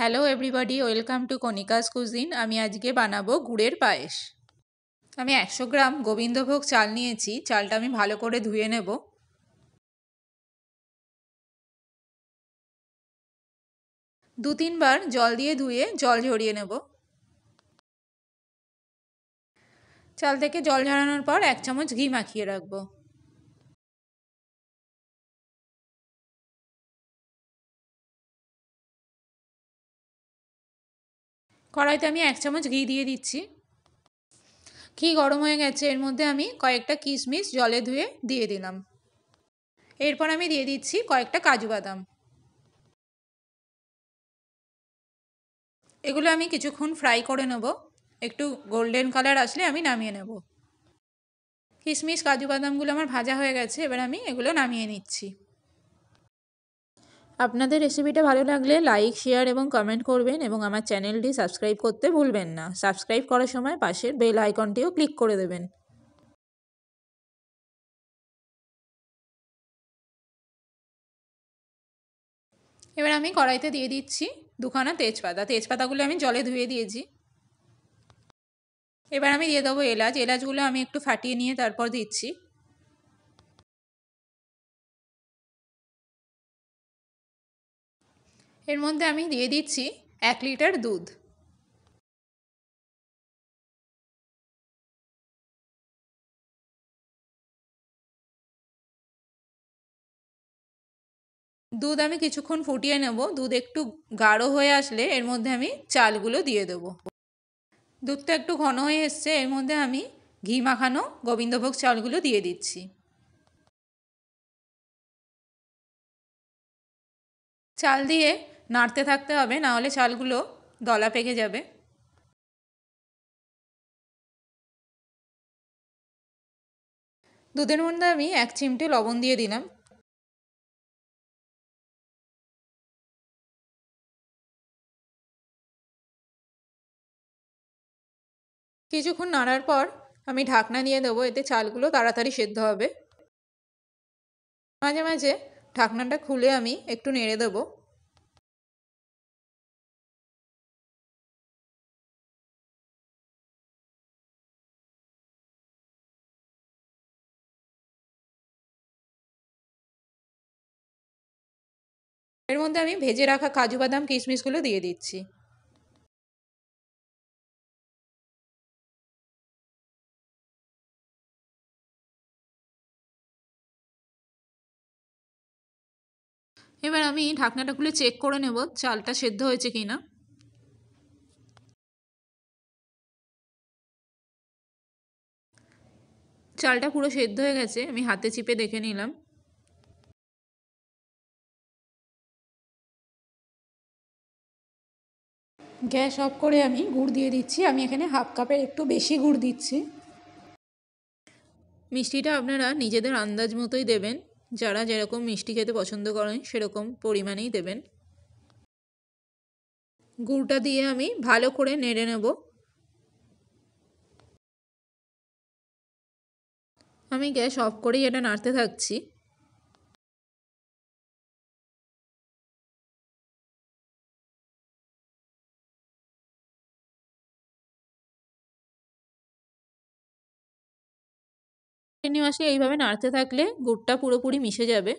hello everybody welcome to Kanika's cuisine আমি আজকে বানাবো গুড়ের পায়েস আমি একশো গ্রাম গোবিন্দভোগ চাল নিয়েছি চালটা আমি ভালো করে ধুয়ে নেব দু তিনবার জল দিয়ে ধুয়ে জল ঝরিয়ে নেব চাল থেকে জল ঝরানোর পর এক চামচ ঘি মাখিয়ে রাখবো কড়াইতে আমি এক চামচ ঘি দিয়ে দিচ্ছি ঘি গরম হয়ে গেছে এর মধ্যে আমি কয়েকটা কিশমিশ জলে ধুয়ে দিয়ে দিলাম এরপর আমি দিয়ে দিচ্ছি কয়েকটা কাজু বাদাম এগুলো আমি কিছুক্ষণ ফ্রাই করে নেব একটু গোল্ডেন কালার আসলে আমি নামিয়ে নেব কিশমিশ কাজু বাদামগুলো আমার ভাজা হয়ে গেছে এবার আমি এগুলো নামিয়ে নিচ্ছি আপনাদের রেসিপিটা ভালো লাগলে লাইক শেয়ার এবং কমেন্ট করবেন এবং আমার চ্যানেলটি সাবস্ক্রাইব করতে ভুলবেন না সাবস্ক্রাইব করার সময় পাশের বেল আইকনটিও ক্লিক করে দেবেন এবার আমি কড়াইতে দিয়ে দিচ্ছি দুখানা তেজপাতা তেজপাতাগুলো আমি জলে ধুয়ে দিয়েছি এবার আমি দিয়ে দেবো এলাচ এলাচগুলো আমি একটু ফাটিয়ে নিয়ে তারপর দিচ্ছি এর মধ্যে আমি দিয়ে দিচ্ছি এক লিটার দুধ দুধ আমি কিছুক্ষণ ফুটিয়ে নেব দুধ একটু গাঢ় হয়ে আসলে এর মধ্যে আমি চালগুলো দিয়ে দেব দুধটা একটু ঘন হয়ে এসছে এর মধ্যে আমি ঘি মাখানো গোবিন্দভোগ চালগুলো দিয়ে দিচ্ছি চাল দিয়ে নাড়তে থাকতে হবে নাহলে চালগুলো দলা পেকে যাবে দুধের মধ্যে আমি এক চিমটে লবণ দিয়ে দিলাম কিছুক্ষণ নাড়ার পর আমি ঢাকনা দিয়ে দেবো এতে চালগুলো তাড়াতাড়ি সেদ্ধ হবে মাঝে মাঝে ঢাকনাটা খুলে আমি একটু নেড়ে দেবো এর মধ্যে আমি ভেজে রাখা কাজু বাদাম কিশমিশগুলো দিয়ে দিচ্ছি এবার আমি ঢাকনাটা খুলে চেক করে নেব চালটা সেদ্ধ হয়েছে কি না চালটা পুরো সেদ্ধ হয়ে গেছে আমি হাতে চিপে দেখে নিলাম গ্যাস অফ করে আমি গুড় দিয়ে দিচ্ছি আমি এখানে হাফ কাপের একটু বেশি গুড় দিচ্ছি মিষ্টিটা আপনারা নিজেদের আন্দাজ মতোই দেবেন যারা যেরকম মিষ্টি খেতে পছন্দ করেন সেরকম পরিমাণেই দেবেন গুড়টা দিয়ে আমি ভালো করে নেড়ে নেব আমি গ্যাস অফ করেই এটা নাড়তে থাকছি কন্টিনিউয়াসলি এইভাবে নাড়তে থাকলে গুড়টা পুরোপুরি মিশে যাবে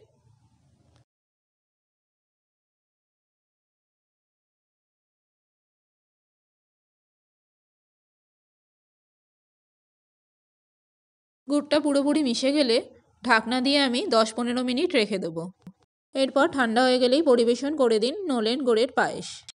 গুড়টা পুরোপুরি মিশে গেলে ঢাকনা দিয়ে আমি দশ পনেরো মিনিট রেখে দেবো এরপর ঠান্ডা হয়ে গেলেই পরিবেশন করে দিন নলেন গোড়ের পায়েস